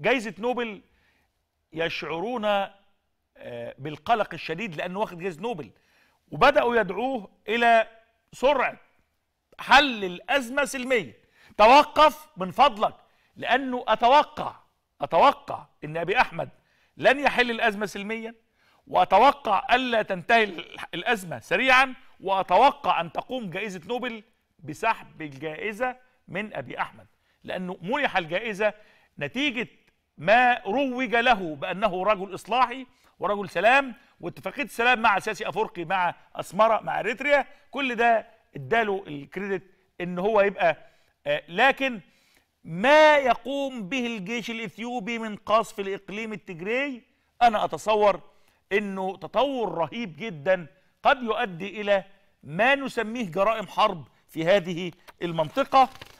جائزه نوبل يشعرون آه، بالقلق الشديد لانه واخد جائزه نوبل وبداوا يدعوه الى سرعه حل الازمه سلميا توقف من فضلك لانه اتوقع اتوقع ان ابي احمد لن يحل الازمه سلميا واتوقع الا تنتهي الازمه سريعا واتوقع ان تقوم جائزه نوبل بسحب الجائزه من ابي احمد لانه منح الجائزه نتيجه ما روج له بأنه رجل إصلاحي ورجل سلام واتفاقية السلام مع ساسي أفرقي مع أسمرة مع إريتريا كل ده اداله الكريدت إن هو يبقى آه لكن ما يقوم به الجيش الإثيوبي من قصف الإقليم التجري أنا أتصور أنه تطور رهيب جدا قد يؤدي إلى ما نسميه جرائم حرب في هذه المنطقة